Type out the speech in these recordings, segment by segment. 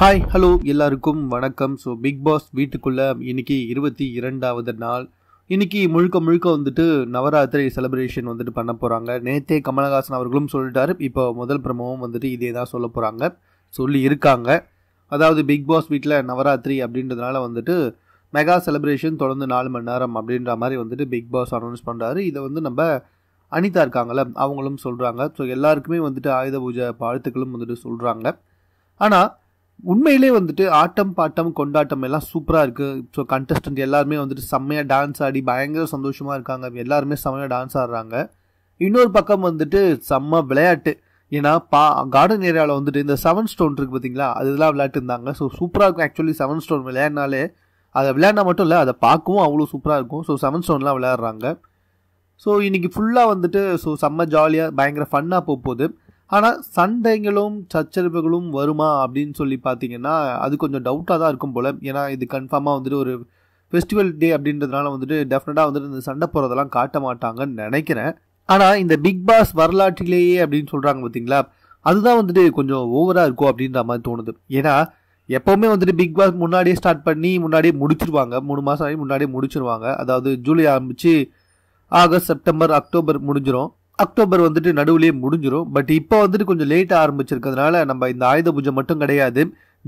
hi hello எல்லாருக்கும் வணக்கம் so big pass வீட்டுக்குள்ளே இன்னைக்கு இருபத்தி இரண்டாவது நாள் இன்னைக்கு முழுக்க முழுக்க வந்துட்டு நவராத்திரி செலிப்ரேஷன் வந்துட்டு பண்ண போகிறாங்க நேத்தே கமலஹாசன் அவர்களும் சொல்லிட்டாரு இப்போ முதல் பிரமவும் வந்துட்டு இதே தான் சொல்ல போகிறாங்க சொல்லி இருக்காங்க அதாவது பிக் பாஸ் வீட்டில் நவராத்திரி அப்படின்றதுனால வந்துட்டு மெகா செலிப்ரேஷன் தொடர்ந்து நாலு மணி நேரம் அப்படின்ற மாதிரி வந்துட்டு பிக் பாஸ் அனௌன்ஸ் பண்ணுறாரு இதை வந்து நம்ம அனிதா இருக்காங்கள்ல அவங்களும் சொல்கிறாங்க ஸோ எல்லாருக்குமே வந்துட்டு ஆயுத பூஜை வாழ்த்துக்களும் வந்துட்டு சொல்கிறாங்க ஆனால் உண்மையிலே வந்துட்டு ஆட்டம் பாட்டம் கொண்டாட்டம் எல்லாம் சூப்பராக இருக்குது ஸோ கண்டஸ்டன்ட் எல்லாருமே வந்துட்டு செம்மையாக டான்ஸ் ஆடி பயங்கர சந்தோஷமாக இருக்காங்க எல்லாருமே செம்மையாக டான்ஸ் ஆடுறாங்க இன்னொரு பக்கம் வந்துட்டு செம்ம விளையாட்டு ஏன்னா பா கார்டன் ஏரியாவில் வந்துட்டு இந்த செவன் ஸ்டோன் இருக்குது பார்த்தீங்களா அதெல்லாம் விளையாட்டுருந்தாங்க ஸோ சூப்பராக இருக்கும் ஆக்சுவலி செவன் ஸ்டோன் விளையாடினாலே அதை விளையாடினா மட்டும் இல்லை அதை பார்க்கவும் அவ்வளோ சூப்பராக இருக்கும் ஸோ செவன் ஸ்டோன்லாம் விளையாடுறாங்க ஸோ இன்றைக்கி ஃபுல்லாக வந்துட்டு ஸோ செம்ம ஜாலியாக பயங்கர ஃபன்னாக போகுது ஆனால் சண்டைகளும் சச்சரவுகளும் வருமா அப்படின்னு சொல்லி பார்த்தீங்கன்னா அது கொஞ்சம் டவுட்டாக தான் இருக்கும் போல் ஏன்னா இது கன்ஃபார்மாக வந்துட்டு ஒரு ஃபெஸ்டிவல் டே அப்படின்றதுனால வந்துட்டு டெஃபினட்டாக வந்துட்டு இந்த சண்டை போகிறதெல்லாம் காட்ட மாட்டாங்கன்னு நினைக்கிறேன் ஆனால் இந்த பிக் பாஸ் வரலாற்றிலேயே அப்படின்னு சொல்கிறாங்க பார்த்தீங்களா அதுதான் வந்துட்டு கொஞ்சம் ஓவராக இருக்கும் அப்படின்ற மாதிரி தோணுது ஏன்னா எப்போவுமே வந்துட்டு பிக் பாஸ் முன்னாடியே ஸ்டார்ட் பண்ணி முன்னாடியே முடிச்சிருவாங்க மூணு மாதம் ஆகி முன்னாடியே முடிச்சிருவாங்க அதாவது ஜூலை ஆரம்பித்து ஆகஸ்ட் செப்டம்பர் அக்டோபர் முடிஞ்சிடும் அக்டோபர் வந்துட்டு நடுவுலேயே முடிஞ்சிடும் பட் இப்போ வந்துட்டு கொஞ்சம் லேட்டாக ஆரம்பிச்சிருக்கிறதுனால நம்ம இந்த ஆயுத பூஜை மட்டும் கிடையாது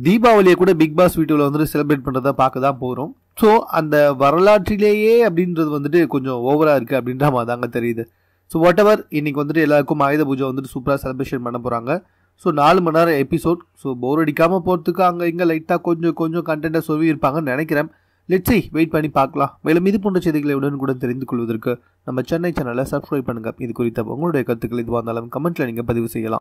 தீபாவளியை கூட பிக் பாஸ் வீட்டில் வந்துட்டு செலிப்ரேட் பண்ணுறதா பார்க்க தான் போகிறோம் ஸோ அந்த வரலாற்றிலேயே அப்படின்றது வந்துட்டு கொஞ்சம் ஓவராக இருக்குது அப்படின்ற மாதிரி தாங்க தெரியுது ஸோ வாட் எவர் இன்றைக்கி வந்துட்டு எல்லாருக்கும் ஆயுத பூஜை வந்துட்டு சூப்பராக செலிப்ரேஷன் பண்ண போகிறாங்க ஸோ நாலு மணி நேரம் எபிசோட் ஸோ போர் அடிக்காமல் போகிறதுக்கு அங்கே இங்கே லைட்டாக கொஞ்சம் கொஞ்சம் கண்டென்ட்டாக சொல்லி இருப்பாங்கன்னு நினைக்கிறேன் லெட்ஸை வெயிட் பண்ணி பார்க்கலாம் மேலும் இது போன்ற செய்திகளை உடனுக்குடன் தெரிந்து கொள்வதற்கு நம்ம சென்னை சேனலை சப்ஸ்கிரைப் பண்ணுங்கள் இது குறித்த உங்களுடைய கருத்துக்கள் இதுவாக இருந்தாலும் கமெண்ட்டில் நீங்கள் பதிவு செய்யலாம்